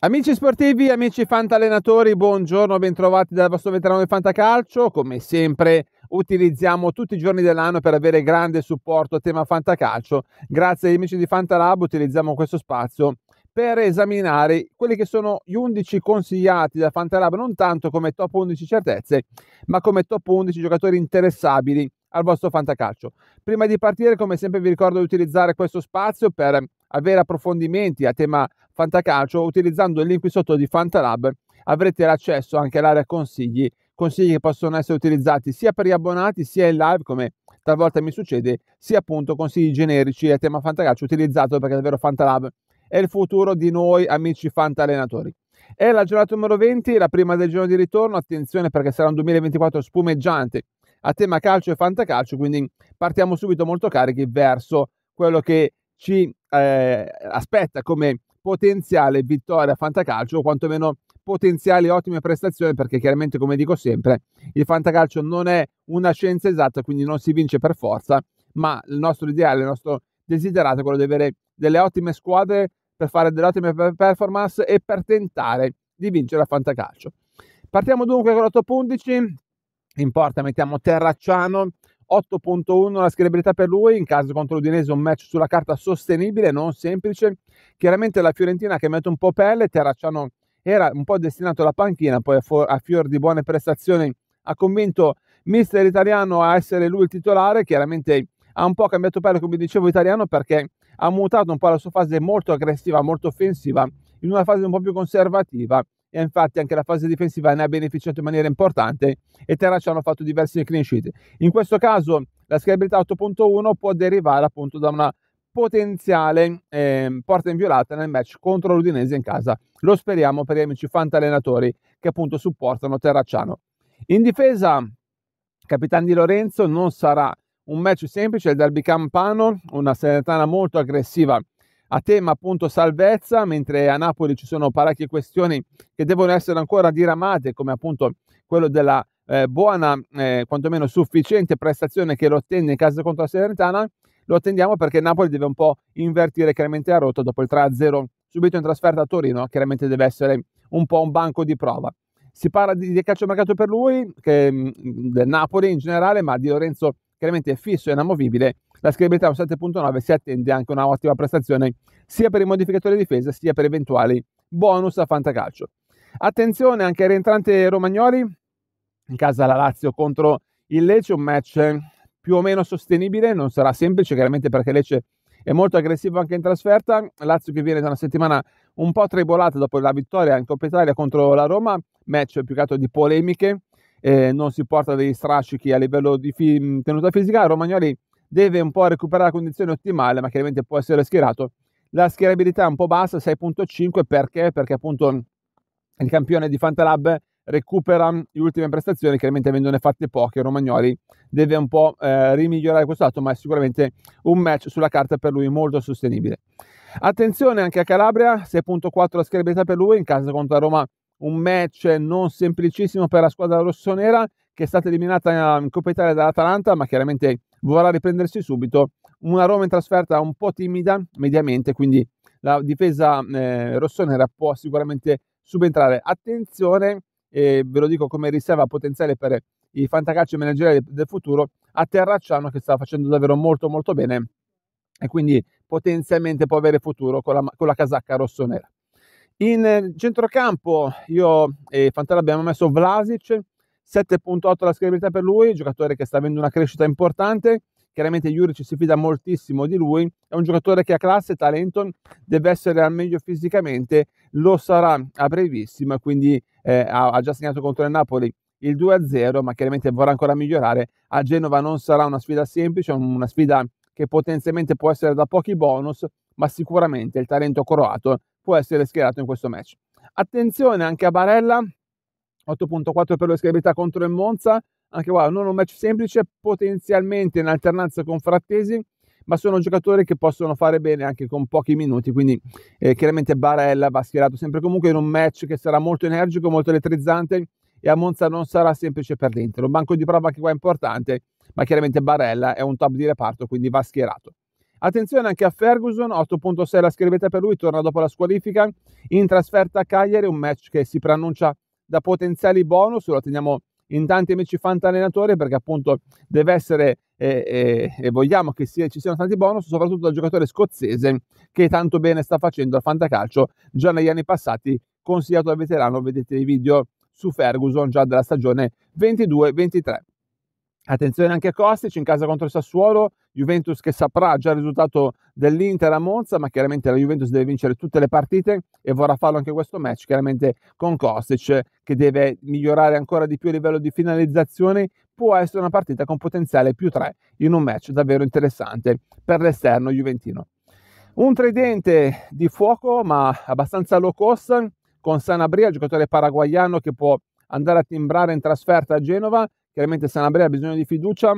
Amici sportivi, amici fantallenatori, buongiorno, bentrovati dal vostro veterano del Fantacalcio. Come sempre utilizziamo tutti i giorni dell'anno per avere grande supporto a tema Fantacalcio. Grazie agli amici di Fantalab utilizziamo questo spazio per esaminare quelli che sono gli 11 consigliati da Fantalab non tanto come top 11 certezze, ma come top 11 giocatori interessabili al vostro Fantacalcio. Prima di partire, come sempre vi ricordo di utilizzare questo spazio per avere approfondimenti a tema fantacalcio, utilizzando il link qui sotto di Fantalab avrete l'accesso anche all'area consigli, consigli che possono essere utilizzati sia per gli abbonati sia in live come talvolta mi succede, sia appunto consigli generici a tema fantacalcio utilizzato perché davvero Fantalab è il futuro di noi amici fantallenatori. È la giornata numero 20, la prima del giorno di ritorno, attenzione perché sarà un 2024 spumeggiante a tema calcio e fantacalcio, quindi partiamo subito molto carichi verso quello che ci eh, aspetta come potenziale vittoria a fantacalcio o quantomeno potenziali ottime prestazioni perché chiaramente come dico sempre il fantacalcio non è una scienza esatta quindi non si vince per forza ma il nostro ideale, il nostro desiderato è quello di avere delle ottime squadre per fare delle ottime performance e per tentare di vincere a fantacalcio. Partiamo dunque con la 11, in porta mettiamo Terracciano, 8.1 la scalabilità per lui, in caso contro l'Udinese un match sulla carta sostenibile, non semplice. Chiaramente la Fiorentina che mette un po' pelle, Terracciano era un po' destinato alla panchina, poi a, fior di buone prestazioni ha convinto mister italiano a essere lui il titolare, chiaramente ha un po' cambiato pelle come dicevo italiano perché ha mutato un po' la sua fase molto aggressiva, molto offensiva, in una fase un po' più conservativa e infatti anche la fase difensiva ne ha beneficiato in maniera importante e Terraccio hanno fatto diversi clean sheet. In questo caso la scalabilità 8.1 può derivare appunto da una potenziale eh, porta inviolata nel match contro l'Udinese in casa. Lo speriamo per gli amici fantallenatori che appunto supportano Terracciano. In difesa, Capitan Di Lorenzo non sarà un match semplice, il derby campano, una Salernitana molto aggressiva a tema appunto salvezza, mentre a Napoli ci sono parecchie questioni che devono essere ancora diramate, come appunto quello della eh, buona, eh, quantomeno sufficiente prestazione che lo ottenne in casa contro la Salernitana. Lo attendiamo perché Napoli deve un po' invertire chiaramente la rotta dopo il 3-0 subito in trasferta a Torino, chiaramente deve essere un po' un banco di prova. Si parla di, di calcio mercato per lui, che, mm, del Napoli in generale, ma di Lorenzo chiaramente è fisso e inamovibile la scalabilità a un 7.9 si attende anche una ottima prestazione sia per i modificatori di difesa sia per eventuali bonus a fantacalcio. Attenzione anche ai rientranti romagnoli, in casa la Lazio contro il Lecce, un match più o meno sostenibile, non sarà semplice chiaramente perché Lecce è molto aggressivo anche in trasferta, Lazio che viene da una settimana un po' trebolata dopo la vittoria in Coppa Italia contro la Roma, match più che altro di polemiche, eh, non si porta dei strascichi a livello di fi- tenuta fisica, Romagnoli deve un po' recuperare la condizione ottimale, ma chiaramente può essere schierato. La schierabilità è un po' bassa, 6.5, perché? Perché appunto il campione di Fantalab recupera le ultime prestazioni, chiaramente avendone fatte poche, Romagnoli deve un po' eh, rimigliorare questo lato, ma è sicuramente un match sulla carta per lui molto sostenibile. Attenzione anche a Calabria, 6.4 la schierabilità per lui, in casa contro la Roma un match non semplicissimo per la squadra rossonera che è stata eliminata ehm, in Coppa Italia dall'Atalanta, ma chiaramente vorrà riprendersi subito. Una Roma in trasferta un po' timida mediamente, quindi la difesa eh, rossonera può sicuramente subentrare. Attenzione, eh, ve lo dico come riserva potenziale per i fantacalci manageriali del futuro, a Terracciano che sta facendo davvero molto molto bene e quindi potenzialmente può avere futuro con la, con la casacca rossonera. In centrocampo io e Fantella abbiamo messo Vlasic, 7.8 la scalabilità per lui, giocatore che sta avendo una crescita importante, chiaramente Juric si fida moltissimo di lui, è un giocatore che ha classe, talento, deve essere al meglio fisicamente, lo sarà a brevissimo, quindi eh, ha già segnato contro il Napoli il 2-0, ma chiaramente vorrà ancora migliorare. A Genova non sarà una sfida semplice, una sfida che potenzialmente può essere da pochi bonus, ma sicuramente il talento croato può essere schierato in questo match. Attenzione anche a Barella, 8.4 per l'escabilità contro il Monza, anche qua non un match semplice, potenzialmente in alternanza con Frattesi, ma sono giocatori che possono fare bene anche con pochi minuti, quindi eh, chiaramente Barella va schierato sempre comunque in un match che sarà molto energico, molto elettrizzante e a Monza non sarà semplice per l'Inter. Un banco di prova anche qua è importante, ma chiaramente Barella è un top di reparto, quindi va schierato. Attenzione anche a Ferguson, 8.6 la scrivete per lui, torna dopo la squalifica in trasferta a Cagliari, un match che si preannuncia da potenziali bonus, lo teniamo in tanti amici fantallenatori perché appunto deve essere eh, eh, e vogliamo che sia, ci siano tanti bonus, soprattutto dal giocatore scozzese che tanto bene sta facendo al fantacalcio già negli anni passati, consigliato al veterano, vedete i video su Ferguson già della stagione 22-23. Attenzione anche a Kostic in casa contro il Sassuolo, Juventus che saprà già il risultato dell'Inter a Monza, ma chiaramente la Juventus deve vincere tutte le partite e vorrà farlo anche questo match, chiaramente con Kostic che deve migliorare ancora di più a livello di finalizzazione, può essere una partita con potenziale più 3 in un match davvero interessante per l'esterno juventino. Un tridente di fuoco ma abbastanza low cost con Sanabria, giocatore paraguayano che può andare a timbrare in trasferta a Genova. Chiaramente Sanabria ha bisogno di fiducia,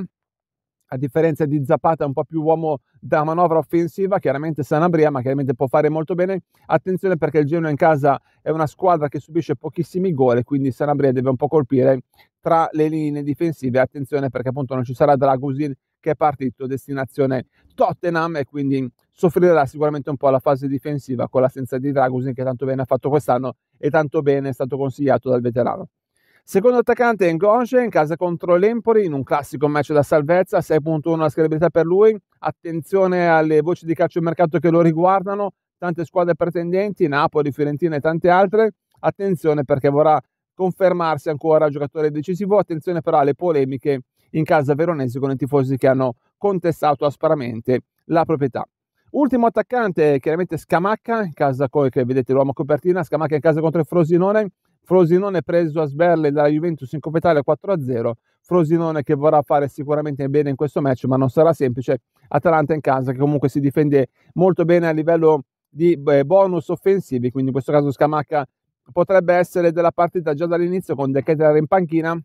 a differenza di Zapata, un po' più uomo da manovra offensiva, chiaramente Sanabria, ma chiaramente può fare molto bene. Attenzione perché il Genova in casa è una squadra che subisce pochissimi gol, quindi Sanabria deve un po' colpire tra le linee difensive. Attenzione perché appunto non ci sarà Dragusin che è partito destinazione Tottenham e quindi soffrirà sicuramente un po' la fase difensiva con l'assenza di Dragusin che tanto bene ha fatto quest'anno e tanto bene è stato consigliato dal veterano. Secondo attaccante è Ngoje in casa contro l'Empoli in un classico match da salvezza, 6.1 la scalabilità per lui. Attenzione alle voci di calcio mercato che lo riguardano, tante squadre pretendenti, Napoli, Fiorentina e tante altre. Attenzione perché vorrà confermarsi ancora giocatore decisivo, attenzione però alle polemiche in casa veronese con i tifosi che hanno contestato asparamente la proprietà. Ultimo attaccante, chiaramente Scamacca, in casa che vedete l'uomo copertina, Scamacca in casa contro il Frosinone, Frosinone preso a sberle dalla Juventus in Coppa Italia 4-0, Frosinone che vorrà fare sicuramente bene in questo match, ma non sarà semplice. Atalanta in casa che comunque si difende molto bene a livello di bonus offensivi, quindi in questo caso Scamacca potrebbe essere della partita già dall'inizio con De Ketelaere in panchina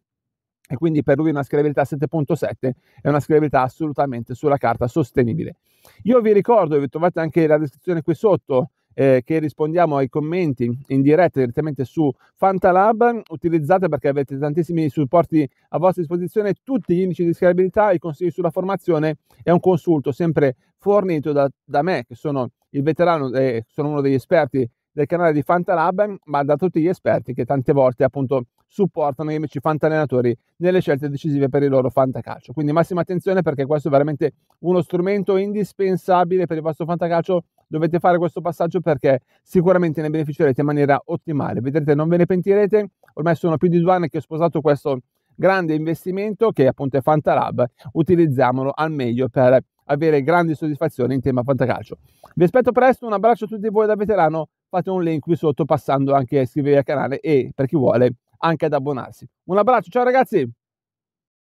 e quindi per lui una scalabilità 7.7 è una scalabilità assolutamente sulla carta sostenibile. Io vi ricordo, vi trovate anche la descrizione qui sotto, eh, che rispondiamo ai commenti in diretta direttamente su Fantalab, utilizzate perché avete tantissimi supporti a vostra disposizione, tutti gli indici di scalabilità, i consigli sulla formazione e un consulto sempre fornito da, da me, che sono il veterano e sono uno degli esperti del canale di Fantalab, ma da tutti gli esperti che tante volte appunto supportano gli amici fantallenatori nelle scelte decisive per il loro fantacalcio. Quindi massima attenzione perché questo è veramente uno strumento indispensabile per il vostro fantacalcio dovete fare questo passaggio perché sicuramente ne beneficerete in maniera ottimale. Vedrete, non ve ne pentirete. Ormai sono più di due anni che ho sposato questo grande investimento che appunto è Fantalab. Utilizziamolo al meglio per avere grandi soddisfazioni in tema fantacalcio. Vi aspetto presto, un abbraccio a tutti voi da veterano. Fate un link qui sotto passando anche a iscrivervi al canale e per chi vuole anche ad abbonarsi. Un abbraccio, ciao ragazzi!